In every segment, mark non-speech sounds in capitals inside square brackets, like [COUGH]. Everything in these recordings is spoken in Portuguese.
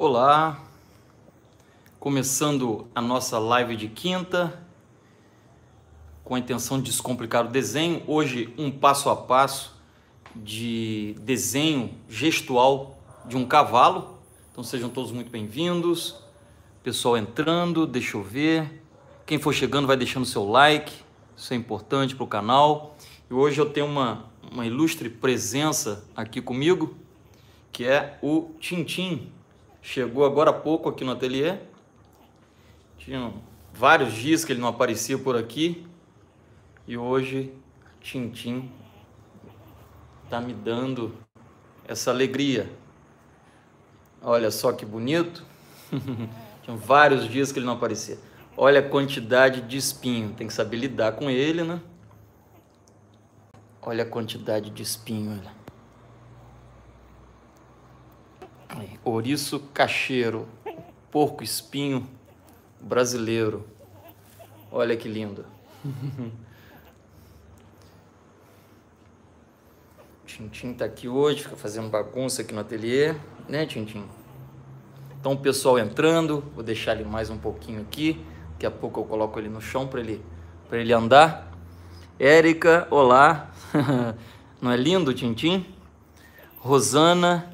Olá, começando a nossa live de quinta, com a intenção de descomplicar o desenho. Hoje, um passo a passo de desenho gestual de um cavalo. Então, sejam todos muito bem-vindos. Pessoal entrando, deixa eu ver. Quem for chegando, vai deixando seu like, isso é importante para o canal. E hoje eu tenho uma, uma ilustre presença aqui comigo, que é o Tintim. Chegou agora há pouco aqui no ateliê. Tinha vários dias que ele não aparecia por aqui. E hoje, Tintim tá me dando essa alegria. Olha só que bonito. [LAUGHS] Tinha vários dias que ele não aparecia. Olha a quantidade de espinho. Tem que saber lidar com ele, né? Olha a quantidade de espinho, olha. ouriço cacheiro, porco espinho brasileiro. Olha que lindo. [LAUGHS] Tintim tá aqui hoje, fica fazendo bagunça aqui no ateliê, né, Tintim? Então, o pessoal entrando, vou deixar ele mais um pouquinho aqui. Daqui a pouco eu coloco ele no chão para ele, ele andar. Érica, olá. [LAUGHS] Não é lindo, Tintim? Rosana,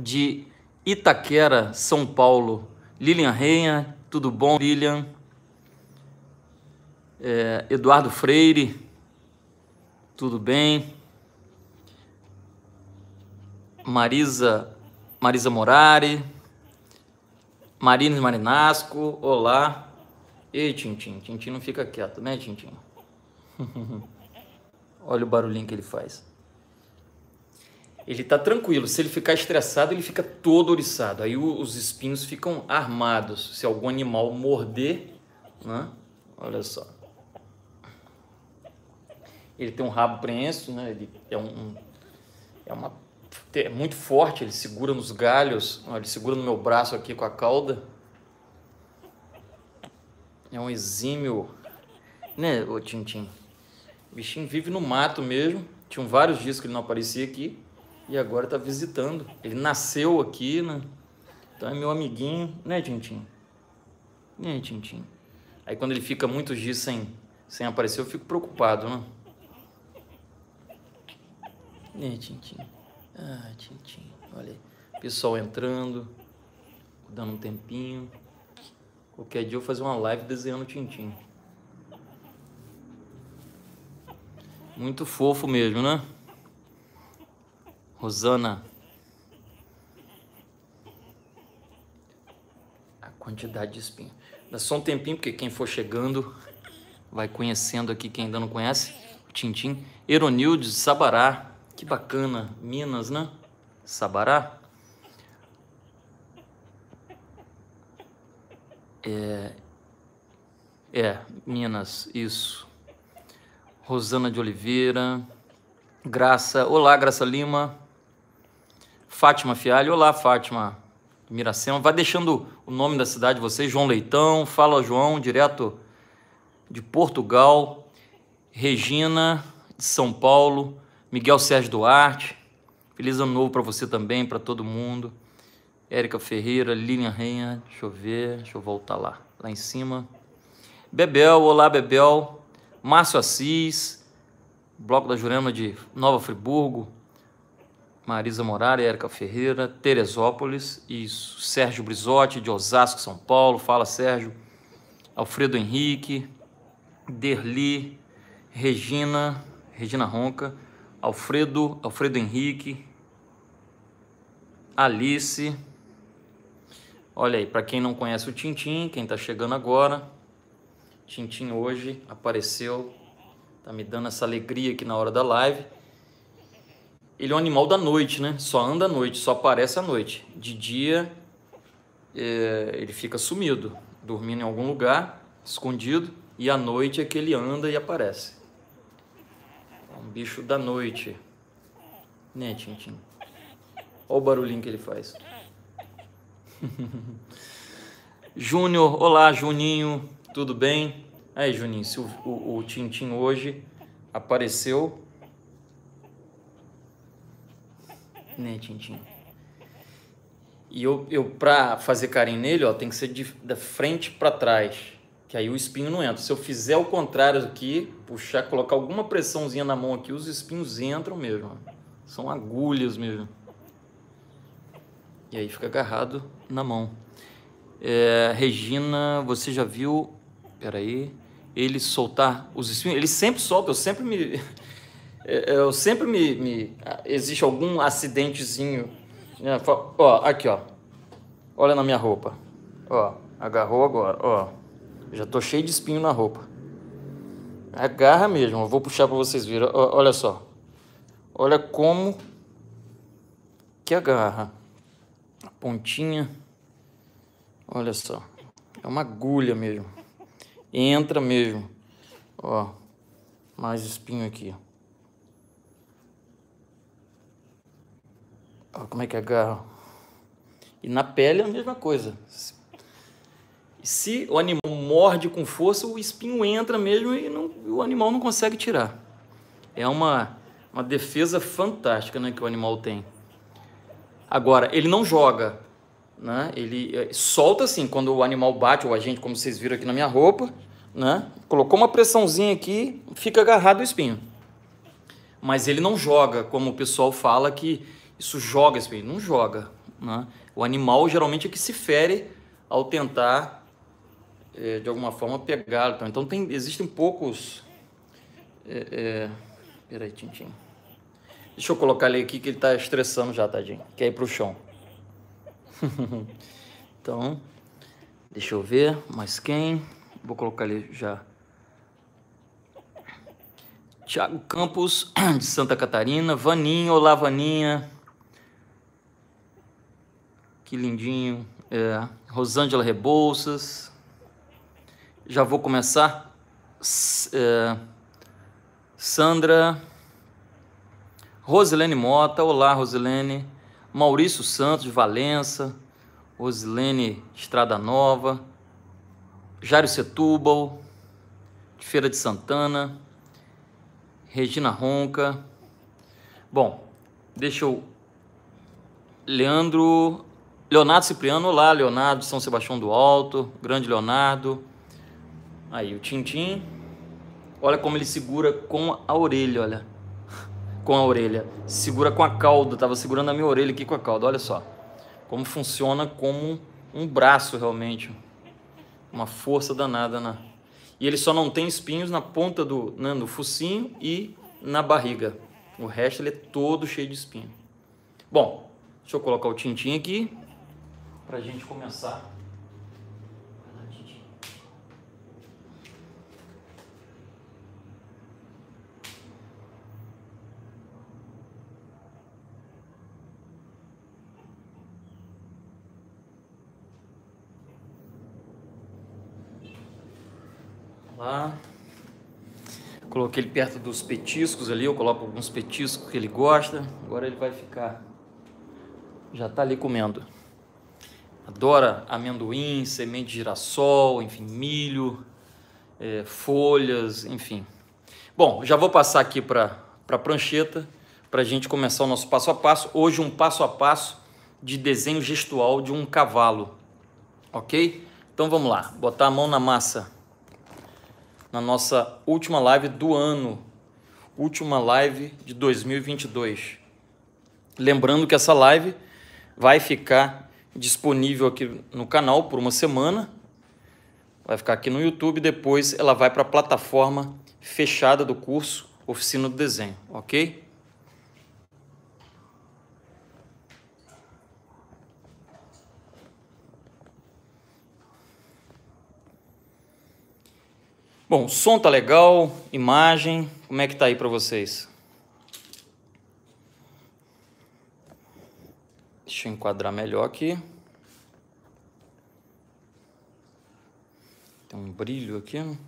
de Itaquera, São Paulo. Lilian Reia, tudo bom, Lilian? É, Eduardo Freire, tudo bem? Marisa, Marisa Morari, Marines Marinasco, olá. Ei, Tintin, Tintin não fica quieto, né, Tintin? [LAUGHS] Olha o barulhinho que ele faz ele está tranquilo. Se ele ficar estressado, ele fica todo oriçado. Aí os espinhos ficam armados. Se algum animal morder, né? olha só. Ele tem um rabo prenso, né? ele é, um, um é, uma, é muito forte, ele segura nos galhos, ele segura no meu braço aqui com a cauda. É um exímio, né, o Tintim? O bichinho vive no mato mesmo. Tinham vários dias que ele não aparecia aqui e agora está visitando. Ele nasceu aqui, né? Então é meu amiguinho, né, Tintim? Né, Tintim? Aí quando ele fica muitos dias sem, sem aparecer, eu fico preocupado, né? Né, Tintim? Ah, Tintim, olha aí. Pessoal entrando, dando um tempinho. Qualquer dia eu vou fazer uma live desenhando Tintim. Muito fofo mesmo, né? Rosana, a quantidade de espinha. Dá só um tempinho, porque quem for chegando vai conhecendo aqui, quem ainda não conhece, o Tintim. Eronildes, Sabará, que bacana, Minas, né? Sabará. É, é, Minas, isso. Rosana de Oliveira, Graça, olá Graça Lima, Fátima Fialho. Olá, Fátima Miracema. Vai deixando o nome da cidade de vocês, João Leitão. Fala, João, direto de Portugal. Regina, de São Paulo. Miguel Sérgio Duarte. Feliz ano novo para você também, para todo mundo. Érica Ferreira, Lilian Renha, deixa eu ver, deixa eu voltar lá, lá em cima. Bebel, olá Bebel. Márcio Assis, Bloco da Jurema de Nova Friburgo. Marisa Morar, Érica Ferreira, Teresópolis, isso. Sérgio Brizotti, de Osasco, São Paulo, fala Sérgio. Alfredo Henrique, Derli, Regina, Regina Ronca, Alfredo, Alfredo Henrique, Alice. Olha aí, para quem não conhece o Tintim, quem está chegando agora, Tintim hoje apareceu, tá me dando essa alegria aqui na hora da live ele é um animal da noite, né? Só anda à noite, só aparece à noite. De dia, é, ele fica sumido, dormindo em algum lugar, escondido, e à noite é que ele anda e aparece. É um bicho da noite. Né, Tintin? Olha o barulhinho que ele faz. [LAUGHS] Júnior, olá, Juninho, tudo bem? Aí, Juninho, se o, o, o Tintin hoje apareceu né, Tintin? E eu, eu pra fazer carinho nele, ó, tem que ser de, da frente para trás, que aí o espinho não entra. Se eu fizer o contrário aqui, puxar, colocar alguma pressãozinha na mão aqui, os espinhos entram mesmo. São agulhas mesmo. E aí fica agarrado na mão. É, Regina, você já viu. Peraí. Ele soltar os espinhos. Ele sempre solta, eu sempre me eu sempre me, me ah, existe algum acidentezinho. Né? Ó, aqui, ó. Olha na minha roupa. Ó, agarrou agora, ó. Já tô cheio de espinho na roupa. Agarra mesmo. Eu vou puxar para vocês verem. Ó, olha só. Olha como que agarra. A pontinha. Olha só. É uma agulha mesmo. Entra mesmo. Ó. Mais espinho aqui, ó. como é que agarra? É, e na pele é a mesma coisa. Se o animal morde com força, o espinho entra mesmo e não, o animal não consegue tirar. É uma, uma defesa fantástica né, que o animal tem. Agora, ele não joga. Né? Ele é, solta assim, quando o animal bate, ou a gente, como vocês viram aqui na minha roupa, né? colocou uma pressãozinha aqui, fica agarrado o espinho. Mas ele não joga, como o pessoal fala que isso joga esse Não joga. Né? O animal geralmente é que se fere ao tentar, é, de alguma forma, pegar. Então, então tem, existem poucos. É, é... Peraí, Tintim. Deixa eu colocar ele aqui que ele está estressando já, tadinho. Quer ir para o chão. [LAUGHS] então, deixa eu ver. Mais quem? Vou colocar ele já. Tiago Campos, [CLEARS THROAT] de Santa Catarina. Vaninha, olá, Vaninha que lindinho. É, Rosângela Rebouças. Já vou começar. É, Sandra. Rosilene Mota. Olá, Rosilene. Maurício Santos, de Valença. Rosilene Estrada Nova. Jário Setúbal. De Feira de Santana. Regina Ronca. Bom, deixa eu. Leandro Leonardo Cipriano, olá, Leonardo, São Sebastião do Alto, grande Leonardo. Aí, o Tintim. Olha como ele segura com a orelha, olha. Com a orelha. Segura com a cauda, tava segurando a minha orelha aqui com a cauda, olha só. Como funciona como um braço, realmente. Uma força danada, né? E ele só não tem espinhos na ponta do... Né, no focinho e na barriga. O resto ele é todo cheio de espinho. Bom, deixa eu colocar o tintim aqui para a gente começar. lá, Coloquei ele perto dos petiscos ali, eu coloco alguns petiscos que ele gosta. Agora ele vai ficar. Já está ali comendo adora amendoim, semente de girassol, enfim, milho, é, folhas, enfim. Bom, já vou passar aqui para a prancheta para a gente começar o nosso passo a passo. Hoje um passo a passo de desenho gestual de um cavalo, ok? Então vamos lá, botar a mão na massa. Na nossa última live do ano, última live de 2022. Lembrando que essa live vai ficar disponível aqui no canal por uma semana. Vai ficar aqui no YouTube, depois ela vai para a plataforma fechada do curso Oficina do Desenho, ok? Bom, som tá legal, imagem, como é que tá aí para vocês? Deixa eu enquadrar melhor aqui. Tem um brilho aqui.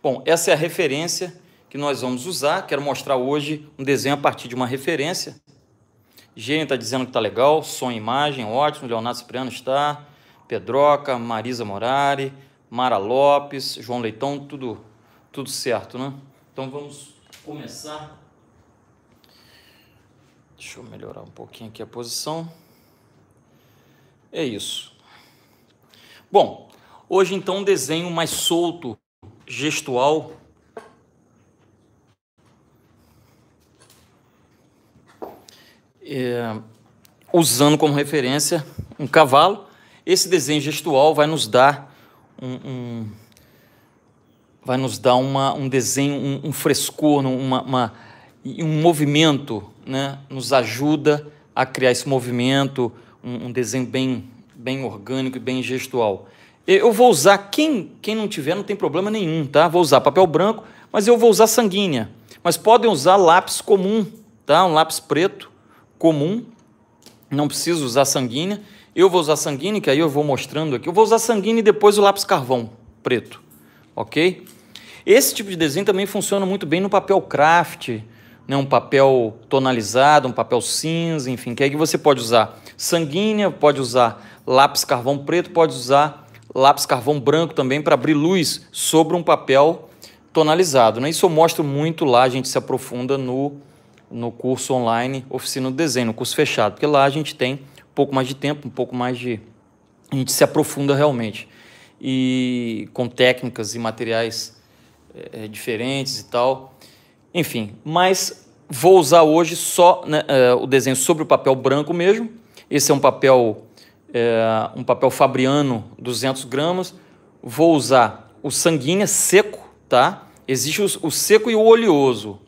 Bom, essa é a referência que nós vamos usar. Quero mostrar hoje um desenho a partir de uma referência. Gênio está dizendo que está legal, som e imagem, ótimo. Leonardo Cipriano está, Pedroca, Marisa Morari, Mara Lopes, João Leitão, tudo, tudo certo, né? Então vamos começar Deixa eu melhorar um pouquinho aqui a posição. É isso. Bom, hoje então um desenho mais solto, gestual. É, usando como referência um cavalo. Esse desenho gestual vai nos dar um, um vai nos dar uma, um desenho, um, um frescor, uma, uma e um movimento né, nos ajuda a criar esse movimento, um, um desenho bem, bem orgânico e bem gestual. Eu vou usar, quem, quem não tiver não tem problema nenhum, tá? Vou usar papel branco, mas eu vou usar sanguínea. Mas podem usar lápis comum, tá? Um lápis preto comum, não preciso usar sanguínea. Eu vou usar sanguínea, que aí eu vou mostrando aqui. Eu vou usar sanguínea e depois o lápis carvão preto, ok? Esse tipo de desenho também funciona muito bem no papel craft, né, um papel tonalizado, um papel cinza, enfim, que aí você pode usar sanguínea, pode usar lápis carvão preto, pode usar lápis carvão branco também para abrir luz sobre um papel tonalizado. Né? Isso eu mostro muito lá, a gente se aprofunda no, no curso online Oficina do Desenho, no curso fechado, porque lá a gente tem um pouco mais de tempo, um pouco mais de... a gente se aprofunda realmente. E com técnicas e materiais é, diferentes e tal enfim, mas vou usar hoje só né, é, o desenho sobre o papel branco mesmo. Esse é um papel, é, um papel fabriano, 200 gramas. Vou usar o sanguinha seco, tá? Existe o, o seco e o oleoso.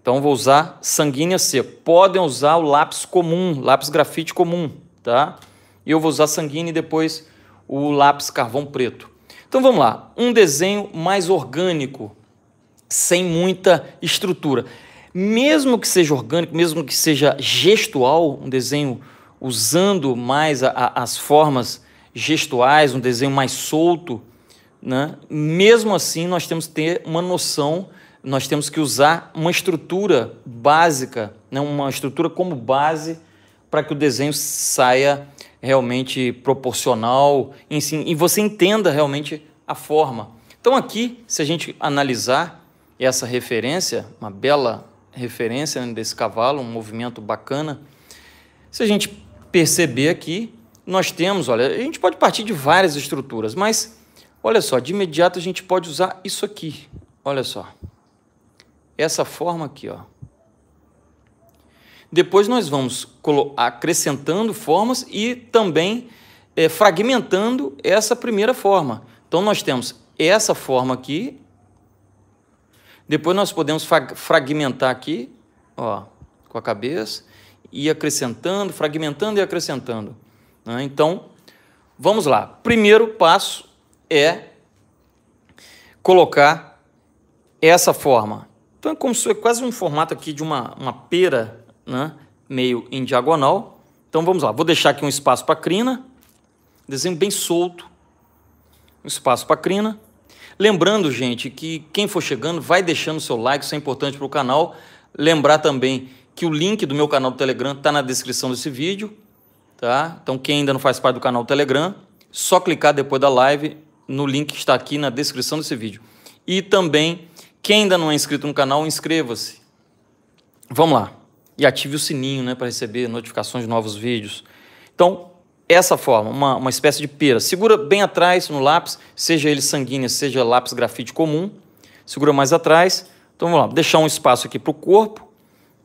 Então vou usar sanguínea seco. Podem usar o lápis comum, lápis grafite comum, tá? E eu vou usar sanguínea e depois o lápis carvão preto. Então vamos lá, um desenho mais orgânico, sem muita estrutura. Mesmo que seja orgânico, mesmo que seja gestual, um desenho usando mais a, a, as formas gestuais, um desenho mais solto, né? mesmo assim nós temos que ter uma noção, nós temos que usar uma estrutura básica, né? uma estrutura como base para que o desenho saia realmente proporcional e, sim, e você entenda realmente a forma. Então aqui, se a gente analisar, essa referência, uma bela referência né, desse cavalo, um movimento bacana. Se a gente perceber aqui, nós temos, olha, a gente pode partir de várias estruturas, mas olha só, de imediato a gente pode usar isso aqui. Olha só. Essa forma aqui, ó. Depois nós vamos acrescentando formas e também é, fragmentando essa primeira forma. Então nós temos essa forma aqui, depois nós podemos fragmentar aqui, ó, com a cabeça, e acrescentando, fragmentando e acrescentando. Né? Então, vamos lá. Primeiro passo é colocar essa forma. Então, é como se fosse quase um formato aqui de uma, uma pera, né? meio em diagonal. Então, vamos lá. Vou deixar aqui um espaço para crina. Desenho bem solto. Um espaço para crina. Lembrando, gente, que quem for chegando vai deixando o seu like, isso é importante para o canal. Lembrar também que o link do meu canal do Telegram está na descrição desse vídeo, tá? Então quem ainda não faz parte do canal do Telegram, só clicar depois da live no link que está aqui na descrição desse vídeo. E também, quem ainda não é inscrito no canal, inscreva-se. Vamos lá. E ative o sininho né, para receber notificações de novos vídeos. Então, essa forma, uma, uma espécie de pera. Segura bem atrás no lápis, seja ele sanguíneo, seja lápis grafite comum. Segura mais atrás. Então vamos lá, deixar um espaço aqui para o corpo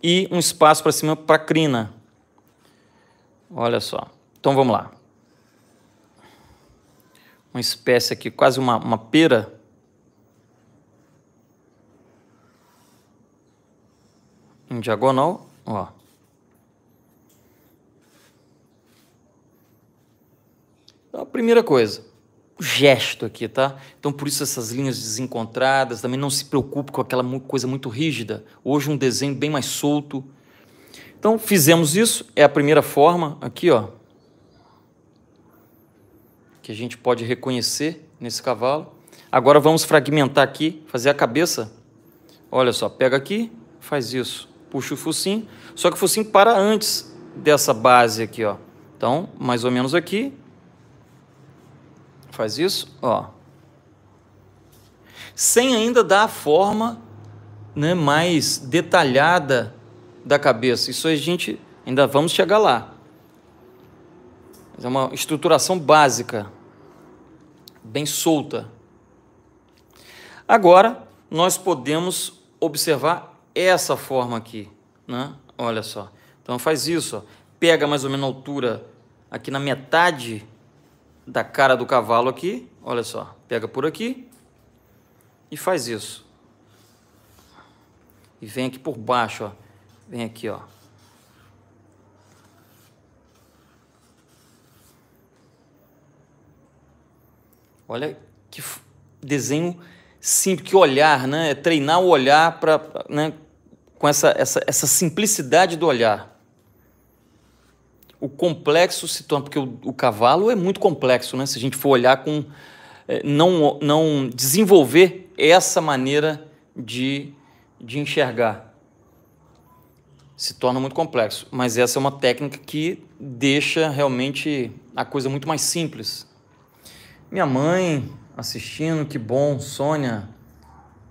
e um espaço para cima para a crina. Olha só. Então vamos lá. Uma espécie aqui, quase uma, uma pera. Em diagonal, ó. Então, a primeira coisa, o gesto aqui, tá? Então, por isso essas linhas desencontradas, também não se preocupe com aquela coisa muito rígida. Hoje um desenho bem mais solto. Então, fizemos isso, é a primeira forma aqui, ó, que a gente pode reconhecer nesse cavalo. Agora vamos fragmentar aqui, fazer a cabeça. Olha só, pega aqui, faz isso, puxa o focinho, só que o focinho para antes dessa base aqui, ó. Então, mais ou menos aqui, faz isso, ó. Sem ainda dar a forma né, mais detalhada da cabeça. Isso a gente ainda vamos chegar lá. Mas é uma estruturação básica, bem solta. Agora, nós podemos observar essa forma aqui, né? Olha só. Então faz isso, ó. pega mais ou menos a altura aqui na metade da cara do cavalo aqui, olha só, pega por aqui e faz isso. E vem aqui por baixo, ó. Vem aqui, ó. Olha que desenho simples, que olhar, né? É treinar o olhar pra, né? com essa, essa, essa simplicidade do olhar o complexo se torna. Porque o, o cavalo é muito complexo, né? Se a gente for olhar com. É, não, não desenvolver essa maneira de, de enxergar. Se torna muito complexo. Mas essa é uma técnica que deixa realmente a coisa muito mais simples. Minha mãe assistindo, que bom. Sônia,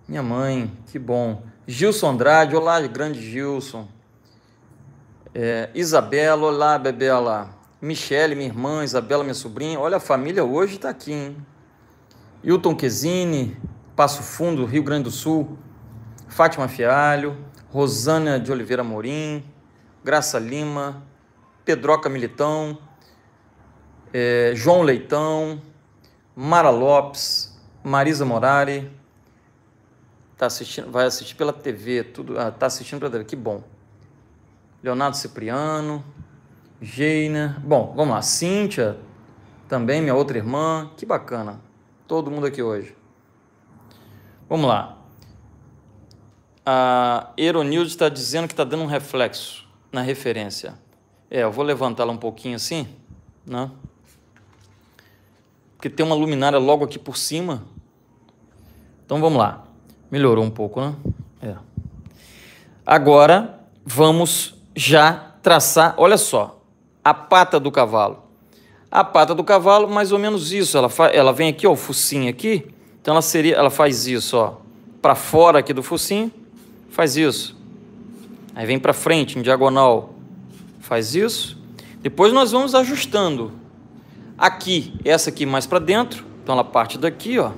minha mãe, que bom. Gilson Andrade, olá, grande Gilson. É, Isabela, olá, Bebela. Michele, minha irmã, Isabela, minha sobrinha. Olha, a família hoje está aqui, hein? Hilton Quezine, Passo Fundo, Rio Grande do Sul. Fátima Fialho, Rosana de Oliveira Morim, Graça Lima, Pedroca Militão, é, João Leitão, Mara Lopes, Marisa Morari. Tá assistindo, vai assistir pela TV, tudo, ah, tá assistindo pela TV, que bom. Leonardo Cipriano, Geina. Bom, vamos lá. Cíntia, também minha outra irmã. Que bacana. Todo mundo aqui hoje. Vamos lá. A Eronilde está dizendo que está dando um reflexo na referência. É, eu vou levantá-la um pouquinho assim, né? Porque tem uma luminária logo aqui por cima. Então vamos lá. Melhorou um pouco, né? É. Agora vamos já traçar, olha só, a pata do cavalo. A pata do cavalo, mais ou menos isso, ela, ela vem aqui, ó, o focinho aqui, então ela, seria, ela faz isso, ó, para fora aqui do focinho, faz isso. Aí vem para frente, em diagonal, faz isso. Depois nós vamos ajustando. Aqui, essa aqui mais para dentro, então ela parte daqui, ó.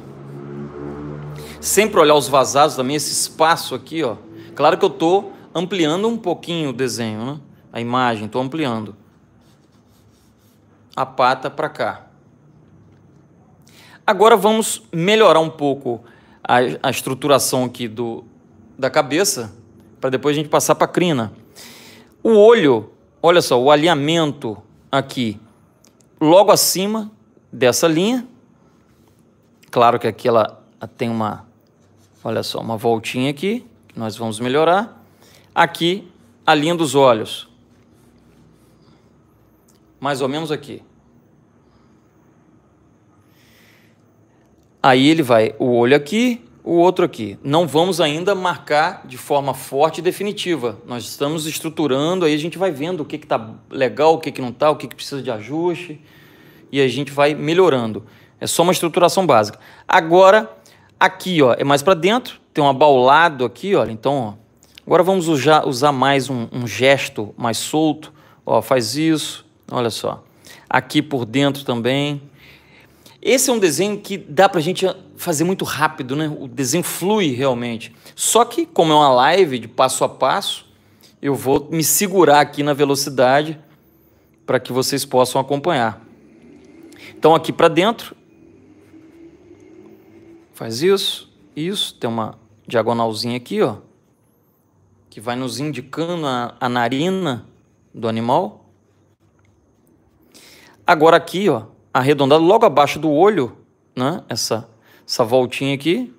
Sempre olhar os vazados também, esse espaço aqui, ó. Claro que eu tô ampliando um pouquinho o desenho, né? A imagem, estou ampliando. A pata para cá. Agora vamos melhorar um pouco a, a estruturação aqui do, da cabeça, para depois a gente passar para a crina. O olho, olha só, o alinhamento aqui, logo acima dessa linha. Claro que aqui ela tem uma, olha só, uma voltinha aqui, que nós vamos melhorar aqui a linha dos olhos. Mais ou menos aqui. Aí ele vai o olho aqui, o outro aqui. Não vamos ainda marcar de forma forte e definitiva. Nós estamos estruturando, aí a gente vai vendo o que está legal, o que, que não está, o que, que precisa de ajuste. E a gente vai melhorando. É só uma estruturação básica. Agora, aqui ó, é mais para dentro, tem um abaulado aqui, olha. Então, ó, Agora vamos usar mais um, um gesto mais solto. Ó, faz isso, olha só. Aqui por dentro também. Esse é um desenho que dá para a gente fazer muito rápido, né? O desenho flui realmente. Só que, como é uma live de passo a passo, eu vou me segurar aqui na velocidade para que vocês possam acompanhar. Então, aqui para dentro, faz isso, isso, tem uma diagonalzinha aqui, ó que vai nos indicando a, a narina do animal. Agora aqui, ó, arredondado logo abaixo do olho, né? Essa, essa voltinha aqui,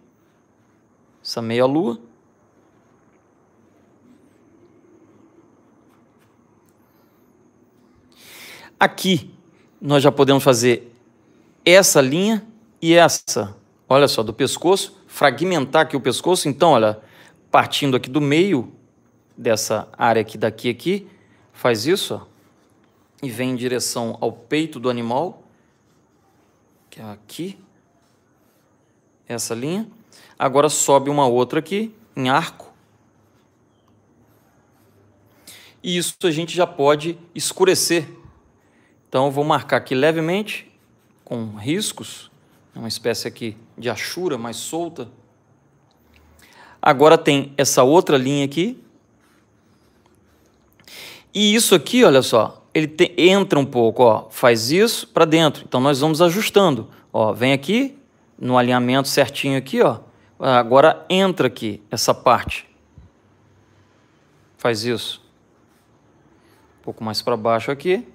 essa meia lua. Aqui nós já podemos fazer essa linha e essa. Olha só, do pescoço, fragmentar aqui o pescoço. Então, olha, partindo aqui do meio, dessa área aqui daqui aqui, faz isso, ó, e vem em direção ao peito do animal, que é aqui, essa linha. Agora sobe uma outra aqui, em arco. E isso a gente já pode escurecer. Então, vou marcar aqui levemente, com riscos, é uma espécie aqui de achura mais solta. Agora tem essa outra linha aqui, e isso aqui, olha só, ele te, entra um pouco, ó, faz isso para dentro. Então nós vamos ajustando. Ó, vem aqui no alinhamento certinho aqui, ó. Agora entra aqui essa parte. Faz isso. Um pouco mais para baixo aqui.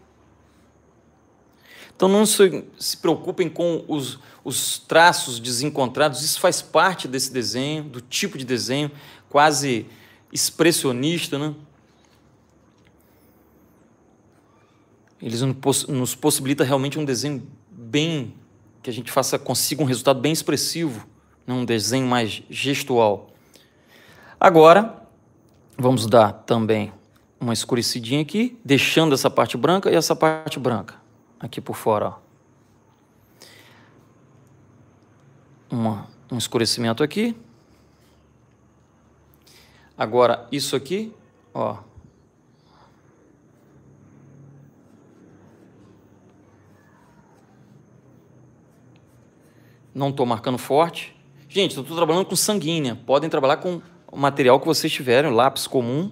Então não se, se preocupem com os, os traços desencontrados, isso faz parte desse desenho, do tipo de desenho quase expressionista, né? eles nos possibilita realmente um desenho bem que a gente faça consiga um resultado bem expressivo, um desenho mais gestual. Agora vamos dar também uma escurecidinha aqui, deixando essa parte branca e essa parte branca aqui por fora. Ó. Uma, um escurecimento aqui. Agora isso aqui, ó, não estou marcando forte. Gente, eu estou trabalhando com sanguínea. Podem trabalhar com o material que vocês tiverem, lápis comum.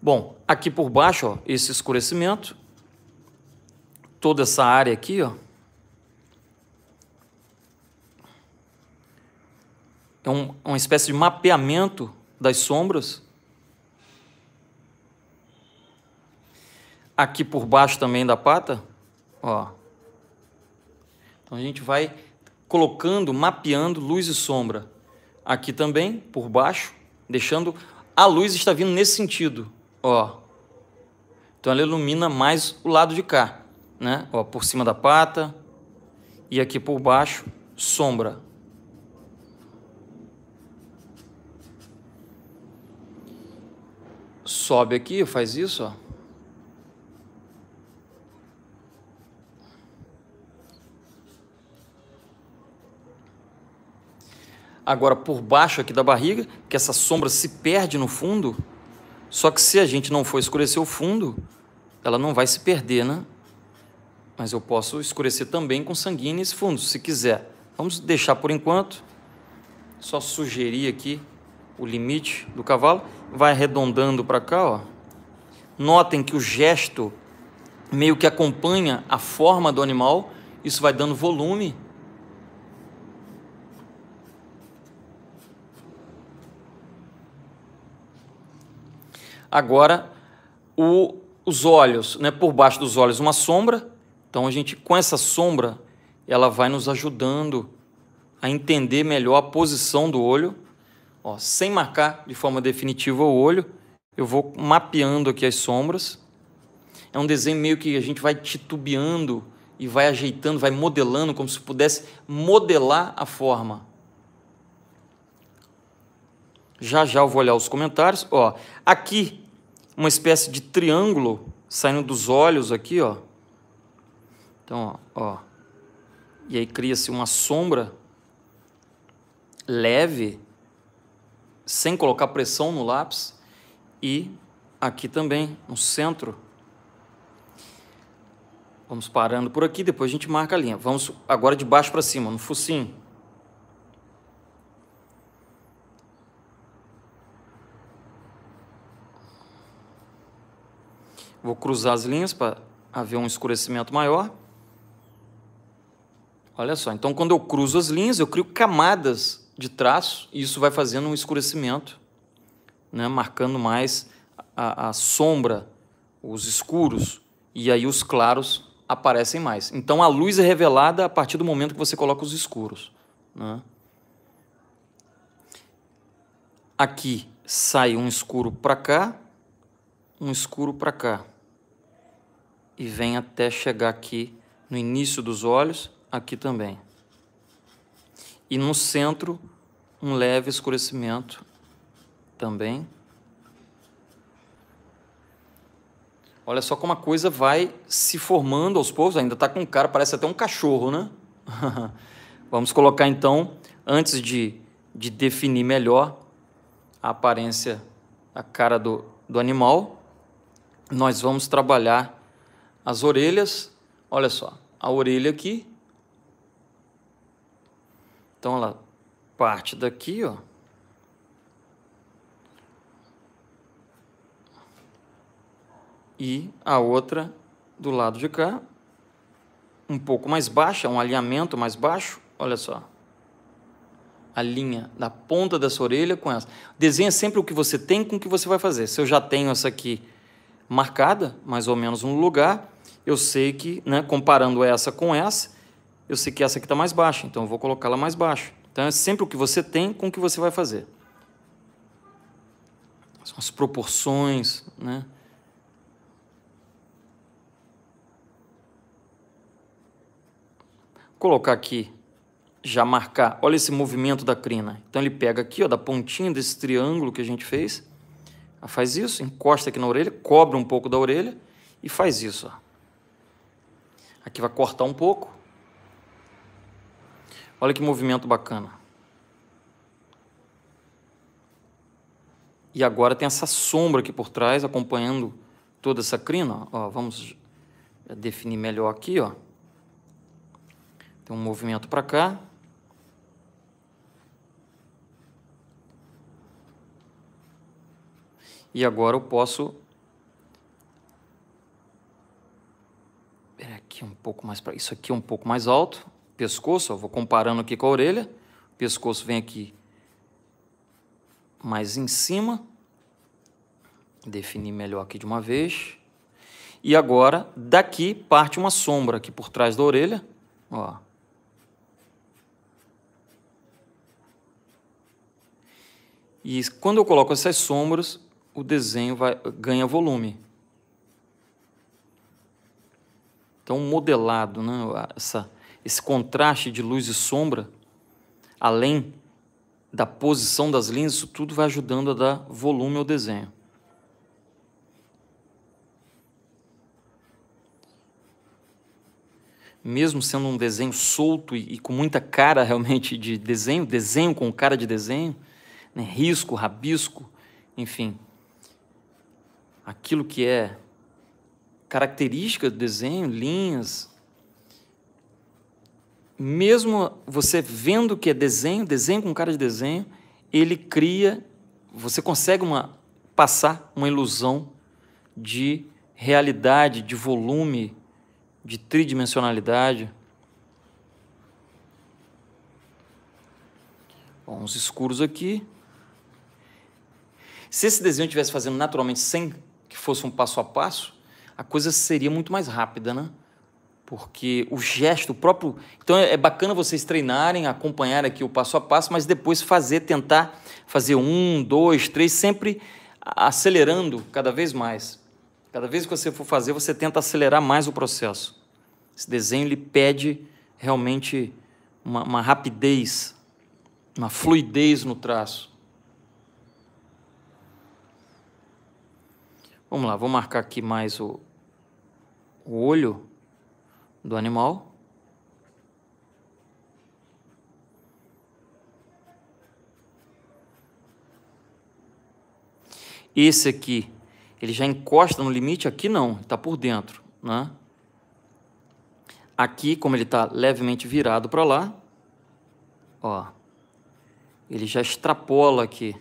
Bom, aqui por baixo, ó, esse escurecimento. Toda essa área aqui, ó. É um, uma espécie de mapeamento das sombras. Aqui por baixo também da pata, ó. Então a gente vai colocando, mapeando luz e sombra aqui também, por baixo, deixando a luz está vindo nesse sentido, ó. Então ela ilumina mais o lado de cá, né? Ó, por cima da pata e aqui por baixo, sombra. Sobe aqui, faz isso, ó. agora por baixo aqui da barriga, que essa sombra se perde no fundo. Só que se a gente não for escurecer o fundo, ela não vai se perder, né? Mas eu posso escurecer também com sanguíneo esse fundo, se quiser. Vamos deixar por enquanto. Só sugerir aqui o limite do cavalo. Vai arredondando para cá, ó. Notem que o gesto meio que acompanha a forma do animal. Isso vai dando volume Agora, o, os olhos, né, por baixo dos olhos, uma sombra. Então, a gente, com essa sombra, ela vai nos ajudando a entender melhor a posição do olho. Ó, sem marcar de forma definitiva o olho, eu vou mapeando aqui as sombras. É um desenho meio que a gente vai titubeando e vai ajeitando, vai modelando, como se pudesse modelar a forma. Já já eu vou olhar os comentários. Ó, aqui uma espécie de triângulo saindo dos olhos aqui, ó. Então, ó, ó. E aí cria-se uma sombra leve, sem colocar pressão no lápis. E aqui também, no centro. Vamos parando por aqui, depois a gente marca a linha. Vamos agora de baixo para cima, no focinho. Vou cruzar as linhas para haver um escurecimento maior. Olha só, então quando eu cruzo as linhas, eu crio camadas de traço e isso vai fazendo um escurecimento, né? marcando mais a, a sombra, os escuros, e aí os claros aparecem mais. Então a luz é revelada a partir do momento que você coloca os escuros. Né? Aqui sai um escuro para cá, um escuro para cá e vem até chegar aqui no início dos olhos, aqui também. E no centro, um leve escurecimento também. Olha só como a coisa vai se formando aos poucos. Ainda está com um cara, parece até um cachorro, né? [LAUGHS] Vamos colocar então, antes de, de definir melhor a aparência, a cara do, do animal, nós vamos trabalhar as orelhas, olha só, a orelha aqui. Então ela parte daqui, ó. E a outra do lado de cá, um pouco mais baixa, um alinhamento mais baixo, olha só. A linha da ponta dessa orelha com essa. Desenha sempre o que você tem com o que você vai fazer. Se eu já tenho essa aqui marcada, mais ou menos um lugar, eu sei que, né, comparando essa com essa, eu sei que essa aqui está mais baixa, então eu vou colocá-la mais baixa. Então é sempre o que você tem com o que você vai fazer. São as proporções, né? Vou colocar aqui, já marcar, olha esse movimento da crina. Então ele pega aqui, ó, da pontinha desse triângulo que a gente fez, Faz isso, encosta aqui na orelha, cobre um pouco da orelha e faz isso. Ó. Aqui vai cortar um pouco. Olha que movimento bacana. E agora tem essa sombra aqui por trás, acompanhando toda essa crina. Ó, vamos é, definir melhor aqui. Ó. Tem um movimento para cá. E agora eu posso... Aqui um pouco mais para isso aqui é um pouco mais alto. Pescoço, ó, vou comparando aqui com a orelha. pescoço vem aqui mais em cima. Definir melhor aqui de uma vez. E agora, daqui parte uma sombra aqui por trás da orelha. Ó. E quando eu coloco essas sombras, o desenho vai, ganha volume. Então, modelado, né? Essa, esse contraste de luz e sombra, além da posição das linhas, isso tudo vai ajudando a dar volume ao desenho. Mesmo sendo um desenho solto e, e com muita cara [LAUGHS] realmente de desenho, desenho com cara de desenho, né? risco, rabisco, enfim, aquilo que é característica do desenho, linhas. Mesmo você vendo que é desenho, desenho com cara de desenho, ele cria, você consegue uma, passar uma ilusão de realidade, de volume, de tridimensionalidade. Bom, uns escuros aqui. Se esse desenho estivesse fazendo naturalmente sem fosse um passo a passo, a coisa seria muito mais rápida, né? Porque o gesto, o próprio. Então é, é bacana vocês treinarem, acompanhar aqui o passo a passo, mas depois fazer, tentar fazer um, dois, três, sempre acelerando cada vez mais. Cada vez que você for fazer, você tenta acelerar mais o processo. Esse desenho ele pede realmente uma, uma rapidez, uma fluidez no traço. Vamos lá, vou marcar aqui mais o, o olho do animal. Esse aqui, ele já encosta no limite, aqui não, está por dentro, né? Aqui, como ele está levemente virado para lá, ó, ele já extrapola aqui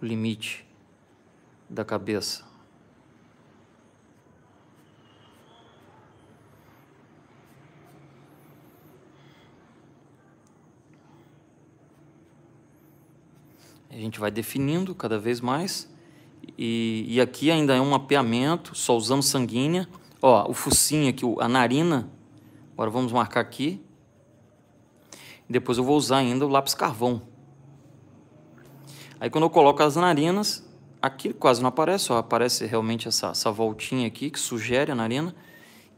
o limite da cabeça. A gente vai definindo cada vez mais. E, e aqui ainda é um mapeamento, só usamos sanguínea. Ó, o focinho aqui, a narina. Agora vamos marcar aqui. Depois eu vou usar ainda o lápis carvão. Aí quando eu coloco as narinas, aqui quase não aparece, só aparece realmente essa, essa voltinha aqui que sugere a narina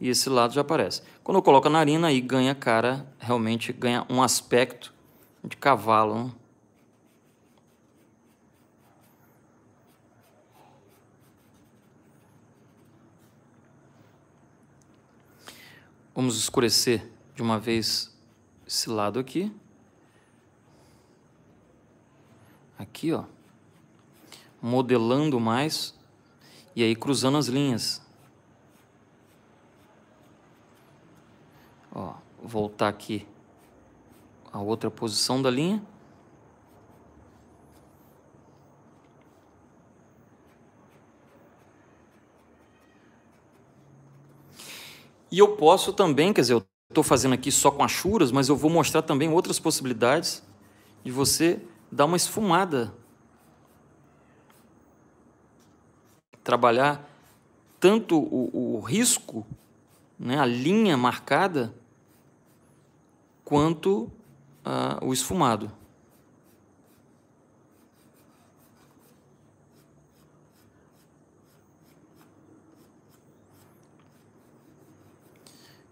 e esse lado já aparece. Quando eu coloco a narina aí ganha cara, realmente ganha um aspecto de cavalo. Né? Vamos escurecer de uma vez esse lado aqui. Aqui, ó modelando mais e aí cruzando as linhas. Ó, voltar aqui a outra posição da linha. E eu posso também, quer dizer, eu estou fazendo aqui só com achuras, mas eu vou mostrar também outras possibilidades de você dar uma esfumada trabalhar tanto o, o risco, né, a linha marcada, quanto ah, o esfumado.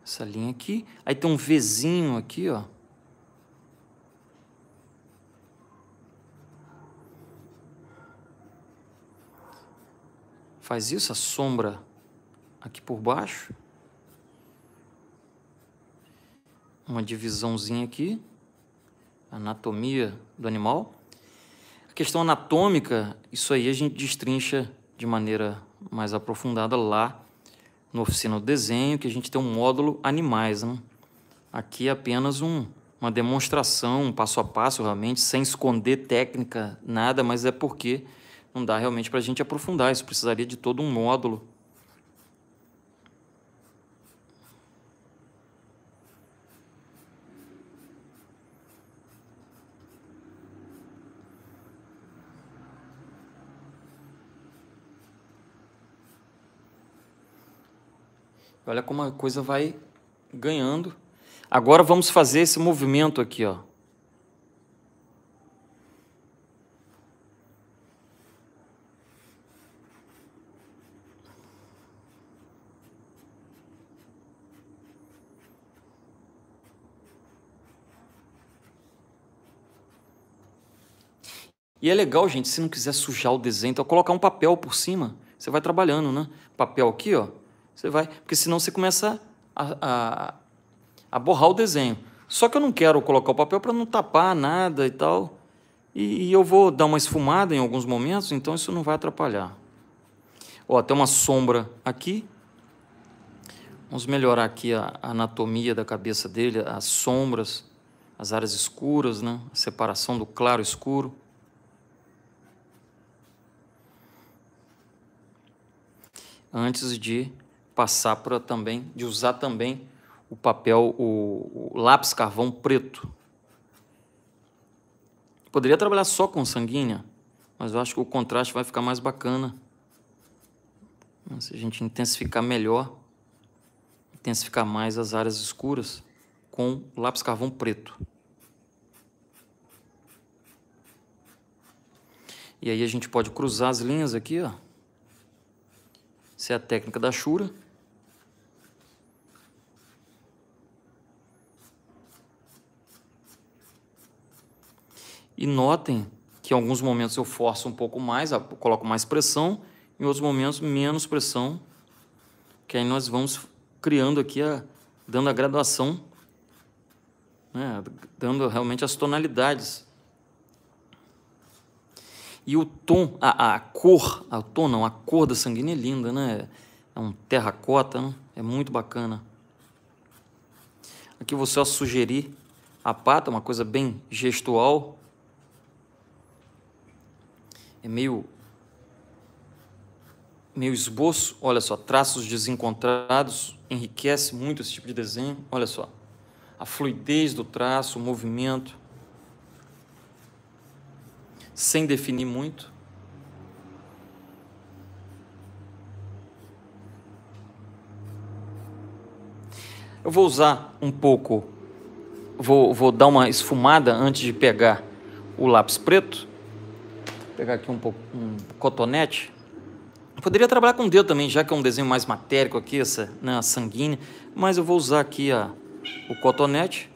Essa linha aqui. Aí tem um Vzinho aqui, ó. faz isso, a sombra aqui por baixo. Uma divisãozinha aqui, anatomia do animal. A questão anatômica, isso aí a gente destrincha de maneira mais aprofundada lá na oficina do desenho, que a gente tem um módulo animais. Né? Aqui é apenas um, uma demonstração, um passo a passo realmente, sem esconder técnica, nada, mas é porque não dá realmente para a gente aprofundar, isso precisaria de todo um módulo. Olha como a coisa vai ganhando. Agora vamos fazer esse movimento aqui, ó. E é legal, gente, se não quiser sujar o desenho, então colocar um papel por cima. Você vai trabalhando, né? Papel aqui, ó. Você vai. Porque senão você começa a, a, a borrar o desenho. Só que eu não quero colocar o papel para não tapar nada e tal. E, e, eu vou dar uma esfumada em alguns momentos, então isso não vai atrapalhar. Ó, tem uma sombra aqui. Vamos melhorar aqui a, a anatomia da cabeça dele, as sombras, as áreas escuras, né? A separação do claro e escuro. antes de passar para também, de usar também o papel, o, o lápis carvão preto. Poderia trabalhar só com sanguínea, mas eu acho que o contraste vai ficar mais bacana. Se a gente intensificar melhor, intensificar mais as áreas escuras com lápis carvão preto. E aí a gente pode cruzar as linhas aqui, ó. Essa é a técnica da Shura. E notem que em alguns momentos eu forço um pouco mais, coloco mais pressão, em outros momentos menos pressão, que aí nós vamos criando aqui, a, dando a graduação, né, dando realmente as tonalidades e o tom, a, a cor, a, o tom não, a cor da sanguínea é linda, né? É um terracota, né? é muito bacana. Aqui você só sugerir a pata, uma coisa bem gestual. É meio meio esboço, olha só, traços desencontrados, enriquece muito esse tipo de desenho, olha só. A fluidez do traço, o movimento sem definir muito. Eu vou usar um pouco, vou, vou dar uma esfumada antes de pegar o lápis preto. Vou pegar aqui um, pouco, um cotonete. Eu poderia trabalhar com o dedo também, já que é um desenho mais matérico aqui, essa né, sanguínea. Mas eu vou usar aqui a, o cotonete.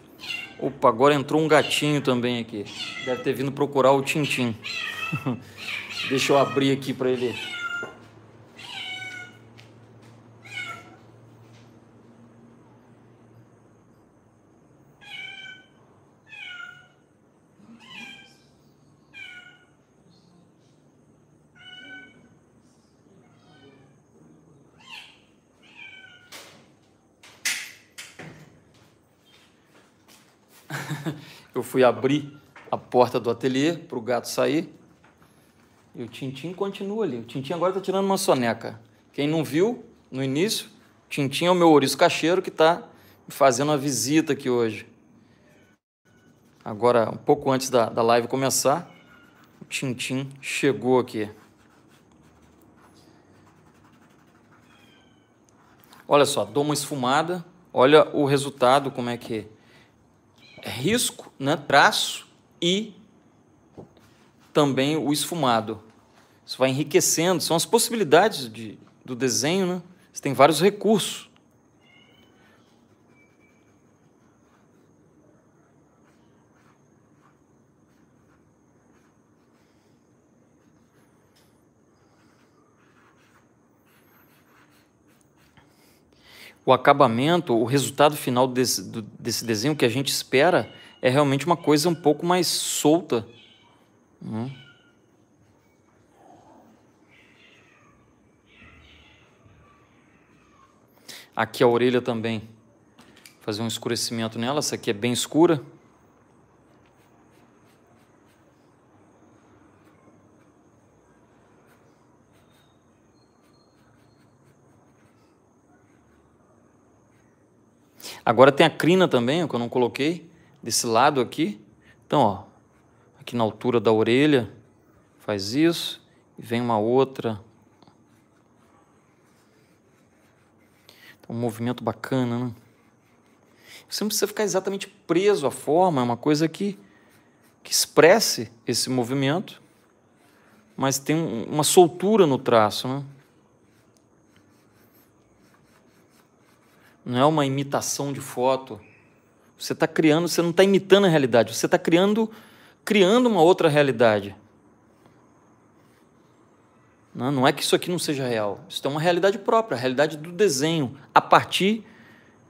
Opa, agora entrou um gatinho também aqui. Deve ter vindo procurar o Tintim. [LAUGHS] Deixa eu abrir aqui para ele fui abrir a porta do ateliê para o gato sair. E o Tintim continua ali. O Tintim agora está tirando uma soneca. Quem não viu no início, Tintim é o meu ouriço cacheiro que está fazendo uma visita aqui hoje. Agora, um pouco antes da, da live começar, o Tintim chegou aqui. Olha só, dou uma esfumada. Olha o resultado, como é que risco, né, traço e também o esfumado. Isso vai enriquecendo, são as possibilidades de, do desenho, né? Você tem vários recursos. o acabamento, o resultado final desse, do, desse desenho que a gente espera é realmente uma coisa um pouco mais solta. Né? Aqui a orelha também. Fazer um escurecimento nela, essa aqui é bem escura. Agora tem a crina também, que eu não coloquei, desse lado aqui. Então, ó, aqui na altura da orelha, faz isso. E vem uma outra. Então, um movimento bacana, né? Você não precisa ficar exatamente preso à forma, é uma coisa que, que expresse esse movimento, mas tem uma soltura no traço, né? não é uma imitação de foto. Você está criando, você não está imitando a realidade, você está criando, criando uma outra realidade. Não, não é que isso aqui não seja real. Isso é uma realidade própria, a realidade do desenho, a partir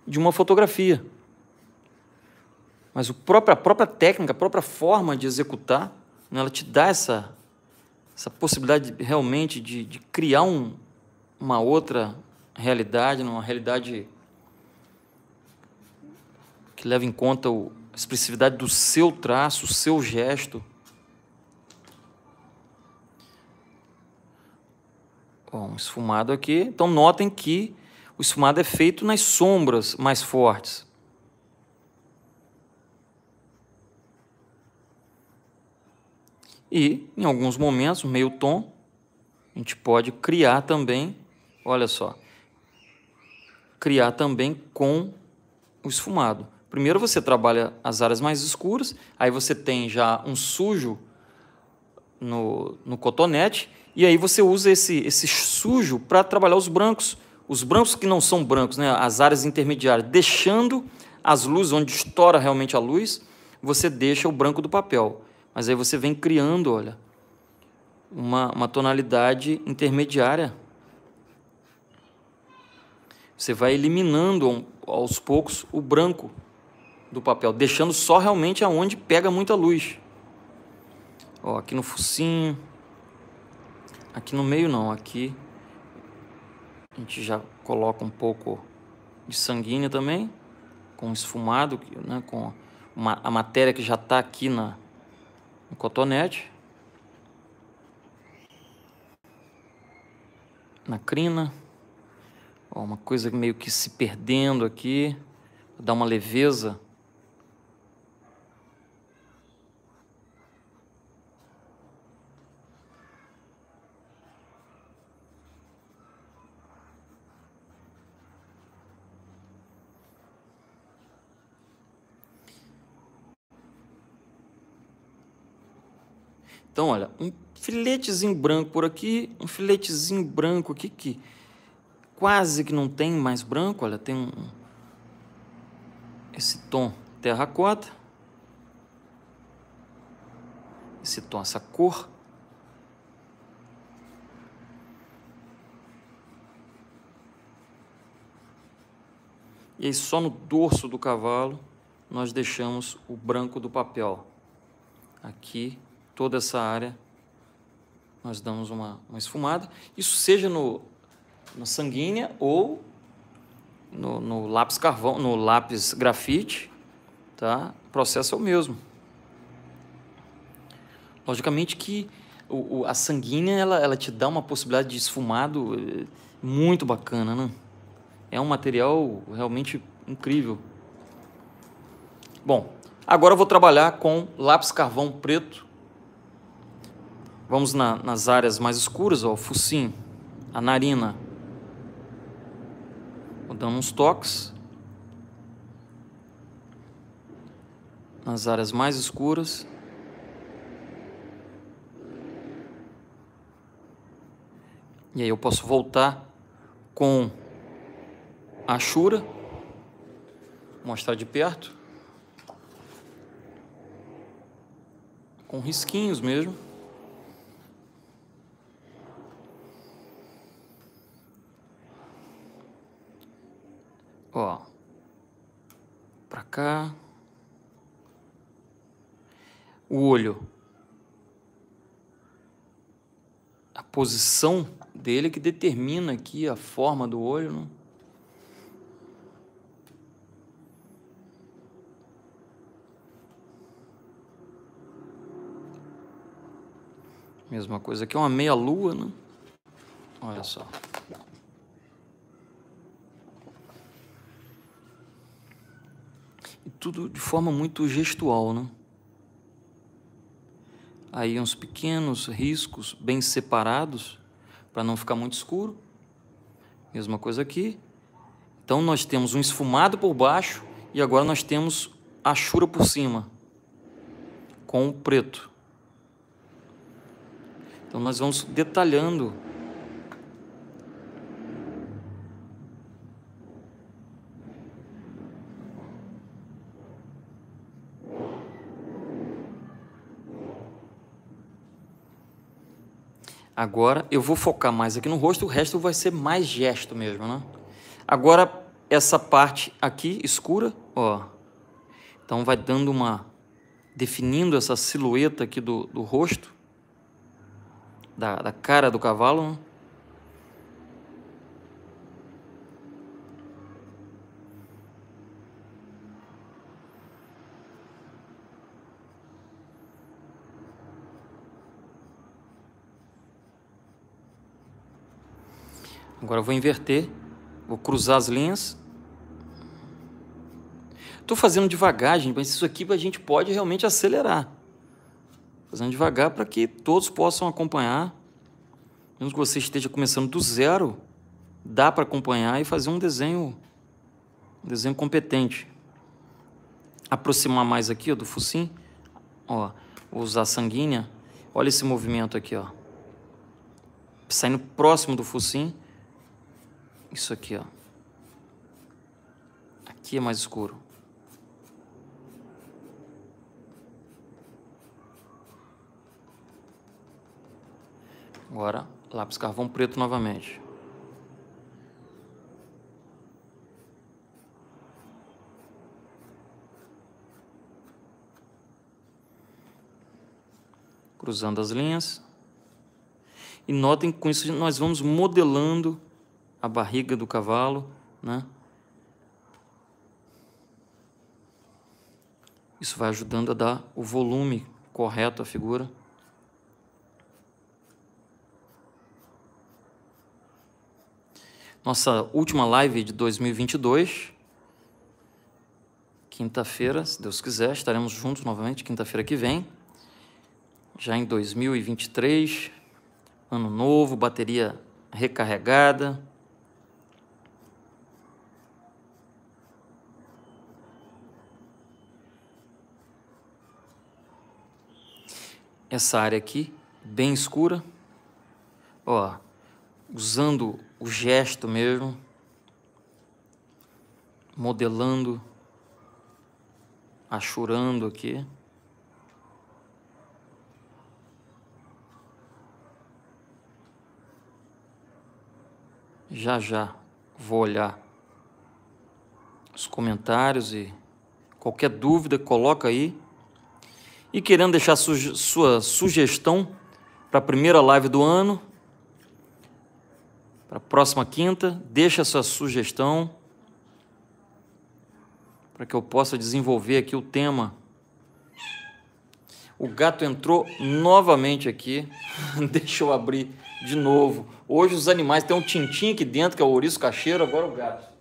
de uma fotografia. Mas o próprio, a própria técnica, a própria forma de executar, né, ela te dá essa, essa possibilidade realmente de, de criar um, uma outra realidade, uma realidade que leva em conta a expressividade do seu traço, o seu gesto. Bom, esfumado aqui. Então, notem que o esfumado é feito nas sombras mais fortes. E, em alguns momentos, meio tom, a gente pode criar também, olha só, criar também com o esfumado. Primeiro você trabalha as áreas mais escuras, aí você tem já um sujo no, no cotonete, e aí você usa esse, esse sujo para trabalhar os brancos, os brancos que não são brancos, né, as áreas intermediárias, deixando as luzes, onde estoura realmente a luz, você deixa o branco do papel. Mas aí você vem criando, olha, uma, uma tonalidade intermediária. Você vai eliminando aos poucos o branco do papel, deixando só realmente aonde pega muita luz. Ó, aqui no focinho. Aqui no meio não, aqui a gente já coloca um pouco de sanguínea também, com esfumado, né, com uma, a matéria que já está aqui na, no cotonete. Na crina. Ó, uma coisa meio que se perdendo aqui, dá uma leveza Então, olha, um filetezinho branco por aqui, um filetezinho branco aqui que quase que não tem mais branco, olha, tem um esse tom terracota, esse tom, essa cor. E aí só no dorso do cavalo nós deixamos o branco do papel. Aqui toda essa área, nós damos uma, uma esfumada. Isso seja no, na sanguínea ou no, no lápis carvão, no lápis grafite, tá? O processo é o mesmo. Logicamente que o, o, a sanguínea ela, ela te dá uma possibilidade de esfumado eh, muito bacana, né? É um material realmente incrível. Bom, agora eu vou trabalhar com lápis carvão preto Vamos na, nas áreas mais escuras, ó, o focinho, a narina. Vou dando uns toques. Nas áreas mais escuras. E aí eu posso voltar com a chura. Mostrar de perto. Com risquinhos mesmo. Ó. Pra cá. O olho. A posição dele que determina aqui a forma do olho, não? Né? Mesma coisa aqui, uma meia lua, né? Olha só. tudo de forma muito gestual, né? Aí uns pequenos riscos bem separados para não ficar muito escuro. Mesma coisa aqui. Então nós temos um esfumado por baixo e agora nós temos a chura por cima com o preto. Então nós vamos detalhando Agora eu vou focar mais aqui no rosto, o resto vai ser mais gesto mesmo, né? Agora essa parte aqui escura, ó. Então vai dando uma... definindo essa silhueta aqui do, do rosto, da, da cara do cavalo, né? Agora eu vou inverter, vou cruzar as linhas. Estou fazendo devagar, gente, mas isso aqui a gente pode realmente acelerar. Fazendo devagar para que todos possam acompanhar. Mesmo que você esteja começando do zero, dá para acompanhar e fazer um desenho, um desenho competente. Aproximar mais aqui ó, do focinho, ó, vou usar a sanguínea. Olha esse movimento aqui, ó. Saindo próximo do focinho isso aqui, ó. Aqui é mais escuro. Agora, lápis carvão preto novamente. Cruzando as linhas. E notem que com isso nós vamos modelando a barriga do cavalo, né? Isso vai ajudando a dar o volume correto à figura. Nossa última live de 2022. Quinta-feira, se Deus quiser, estaremos juntos novamente quinta-feira que vem. Já em 2023, ano novo, bateria recarregada. essa área aqui, bem escura. Ó, usando o gesto mesmo, modelando, achurando aqui. Já já vou olhar os comentários e qualquer dúvida coloca aí e querendo deixar sua sugestão para a primeira live do ano, para a próxima quinta, deixa sua sugestão para que eu possa desenvolver aqui o tema. O gato entrou novamente aqui. [LAUGHS] deixa eu abrir de novo. Hoje os animais têm um tintim aqui dentro, que é o ouriço cacheiro, agora o gato.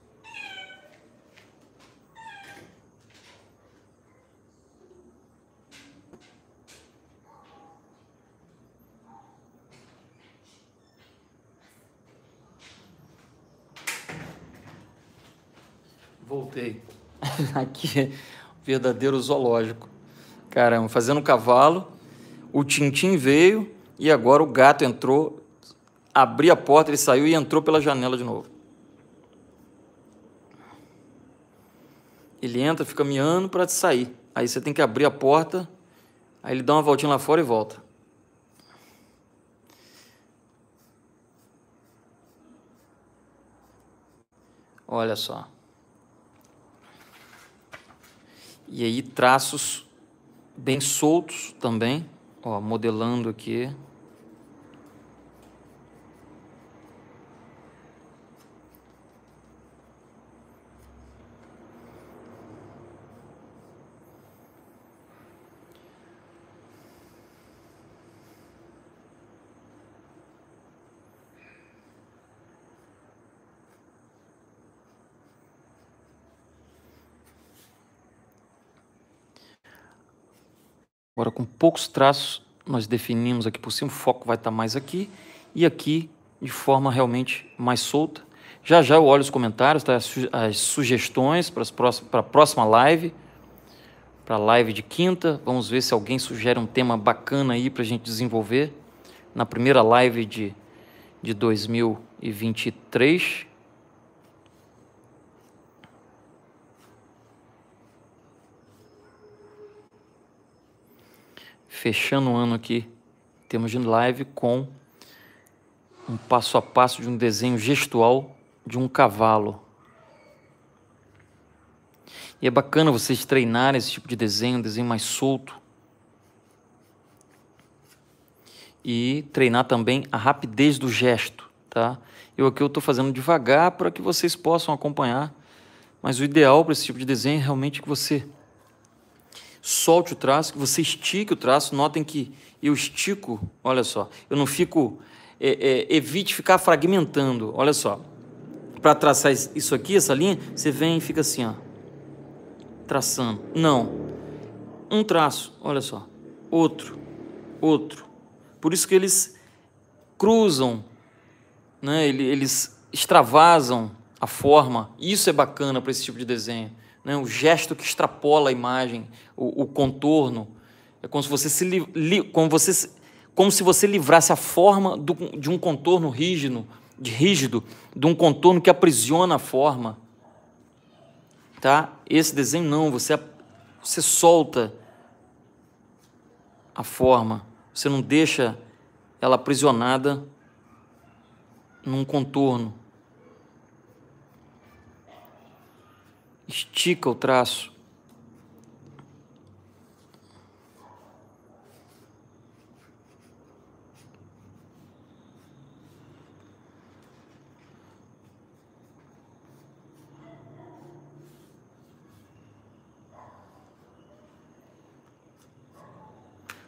voltei. [LAUGHS] Aqui é um verdadeiro zoológico. Caramba, fazendo um cavalo, o Tintim veio e agora o gato entrou, abri a porta, ele saiu e entrou pela janela de novo. Ele entra, fica miando para sair. Aí você tem que abrir a porta, aí ele dá uma voltinha lá fora e volta. Olha só. E aí traços bem soltos também, ó, modelando aqui. Agora, com poucos traços, nós definimos aqui por cima, o foco vai estar mais aqui e aqui de forma realmente mais solta. Já já eu olho os comentários, tá? as, para as sugestões para a próxima live, para a live de quinta. Vamos ver se alguém sugere um tema bacana aí para a gente desenvolver na primeira live de, de 2023. fechando o ano aqui, temos de live, com um passo a passo de um desenho gestual de um cavalo. E é bacana vocês treinarem esse tipo de desenho, um desenho mais solto. E treinar também a rapidez do gesto, tá? Eu aqui eu estou fazendo devagar para que vocês possam acompanhar, mas o ideal para esse tipo de desenho é realmente que você solte o traço, que você estique o traço. Notem que eu estico, olha só, eu não fico. É, é, evite ficar fragmentando, olha só. Para traçar isso aqui, essa linha, você vem e fica assim, ó. Traçando. Não. Um traço, olha só. Outro, outro. Por isso que eles cruzam, né? eles extravasam a forma. Isso é bacana para esse tipo de desenho né? o gesto que extrapola a imagem, o, o contorno. É como se você se, li, li, como você, como se você livrasse a forma do, de um contorno rígido, de rígido, de um contorno que aprisiona a forma. Tá? Esse desenho não, você, você solta a forma, você não deixa ela aprisionada num contorno. estica o traço.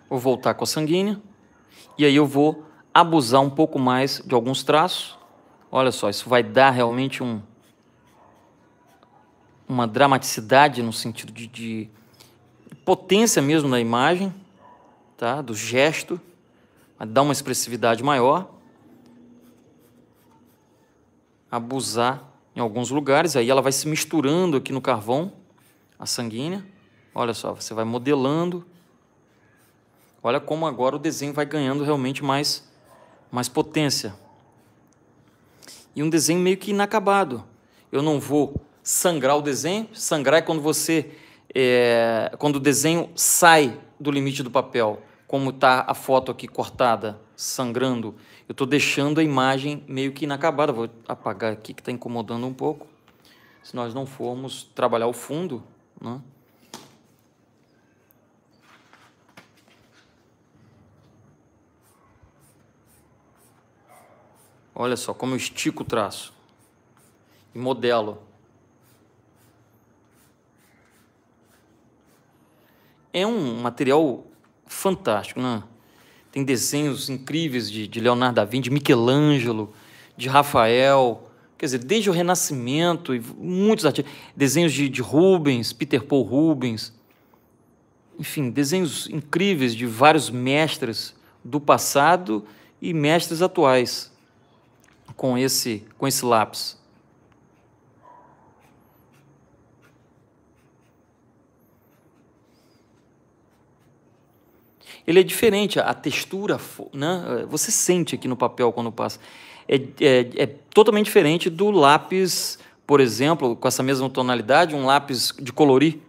Vou voltar com a sanguínea. E aí eu vou abusar um pouco mais de alguns traços. Olha só, isso vai dar realmente um, uma dramaticidade no sentido de, de potência mesmo da imagem, tá? do gesto, dá uma expressividade maior. Abusar em alguns lugares, aí ela vai se misturando aqui no carvão, a sanguínea. Olha só, você vai modelando. Olha como agora o desenho vai ganhando realmente mais, mais potência. E um desenho meio que inacabado. Eu não vou sangrar o desenho. Sangrar é quando você é, quando o desenho sai do limite do papel, como está a foto aqui cortada, sangrando. Eu estou deixando a imagem meio que inacabada. Vou apagar aqui que está incomodando um pouco. Se nós não formos trabalhar o fundo, né? Olha só como eu estico o traço e modelo. é um material fantástico, né? Tem desenhos incríveis de, de Leonardo da Vinci, de Michelangelo, de Rafael, quer dizer, desde o Renascimento e muitos artigos, desenhos de, de, Rubens, Peter Paul Rubens, enfim, desenhos incríveis de vários mestres do passado e mestres atuais com esse com esse lápis. ele é diferente, a textura, né? Você sente aqui no papel quando passa. É, é, é totalmente diferente do lápis, por exemplo, com essa mesma tonalidade, um lápis de colorir,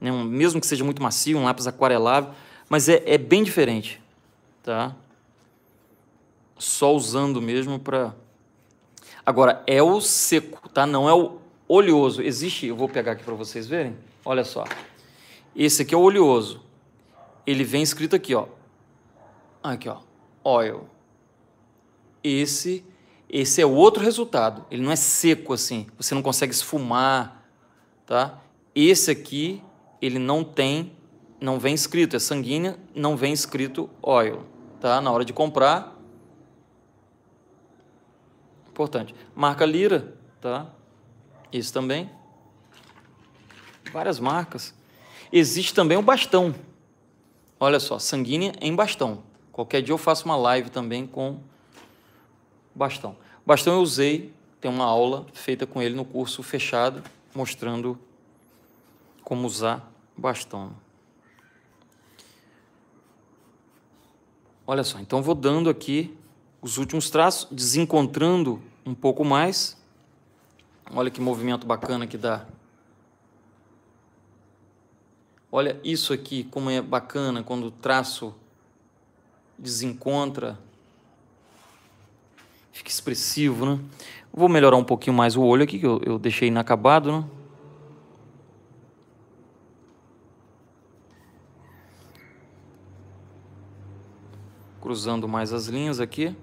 né? um, mesmo que seja muito macio, um lápis aquarelável, mas é, é bem diferente, tá? Só usando mesmo para... Agora, é o seco, tá? Não é o oleoso. Existe, eu vou pegar aqui para vocês verem, olha só. Esse aqui é o oleoso ele vem escrito aqui, ó. Aqui, ó. Oil. Esse esse é o outro resultado. Ele não é seco assim, você não consegue esfumar, tá? Esse aqui, ele não tem, não vem escrito, é sanguínea, não vem escrito oil, tá? Na hora de comprar. Importante. Marca Lira, tá? Isso também. Várias marcas. Existe também o bastão. Olha só, sanguínea em bastão. Qualquer dia eu faço uma live também com bastão. Bastão eu usei, tem uma aula feita com ele no curso fechado, mostrando como usar bastão. Olha só, então vou dando aqui os últimos traços, desencontrando um pouco mais. Olha que movimento bacana que dá Olha isso aqui, como é bacana quando o traço desencontra. Fica expressivo, né? Vou melhorar um pouquinho mais o olho aqui, que eu, eu deixei inacabado, né? Cruzando mais as linhas aqui.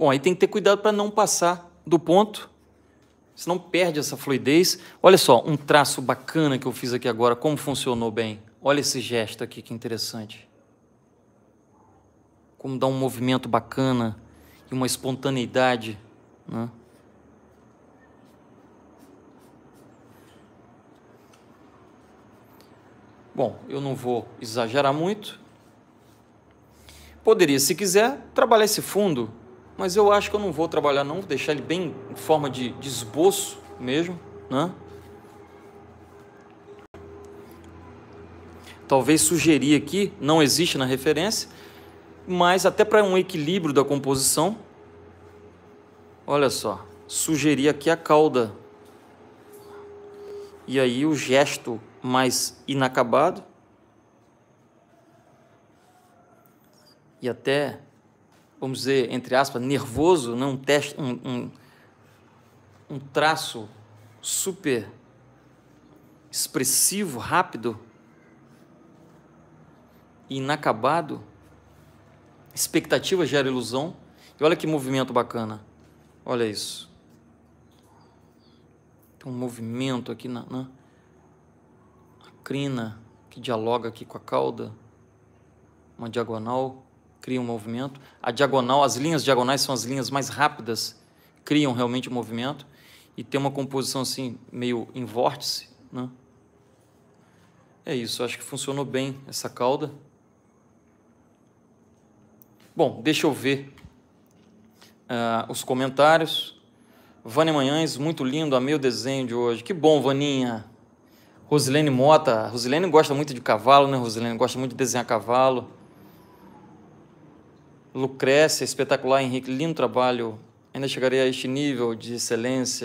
Bom, aí tem que ter cuidado para não passar do ponto, senão perde essa fluidez. Olha só, um traço bacana que eu fiz aqui agora, como funcionou bem. Olha esse gesto aqui, que interessante. Como dá um movimento bacana e uma espontaneidade, né? Bom, eu não vou exagerar muito. Poderia, se quiser, trabalhar esse fundo mas eu acho que eu não vou trabalhar não, vou deixar ele bem em forma de, de esboço mesmo, né? Talvez sugerir aqui, não existe na referência, mas até para um equilíbrio da composição, olha só, sugerir aqui a cauda. E aí o gesto mais inacabado. E até vamos dizer, entre aspas, nervoso, né? um, teste, um, um, um traço super expressivo, rápido, e inacabado. Expectativa gera ilusão. E olha que movimento bacana. Olha isso. Tem um movimento aqui na, na, crina que dialoga aqui com a cauda. Uma diagonal cria um movimento. A diagonal, as linhas diagonais são as linhas mais rápidas, criam realmente o movimento. E tem uma composição assim, meio em vórtice. Né? É isso, acho que funcionou bem essa cauda. Bom, deixa eu ver uh, os comentários. Vânia Manhães, muito lindo, amei o desenho de hoje. Que bom, Vaninha. Rosilene Mota, Rosilene gosta muito de cavalo, né? Rosilene gosta muito de desenhar cavalo. Lucrécia, espetacular Henrique, lindo trabalho. Ainda chegarei a este nível de excelência.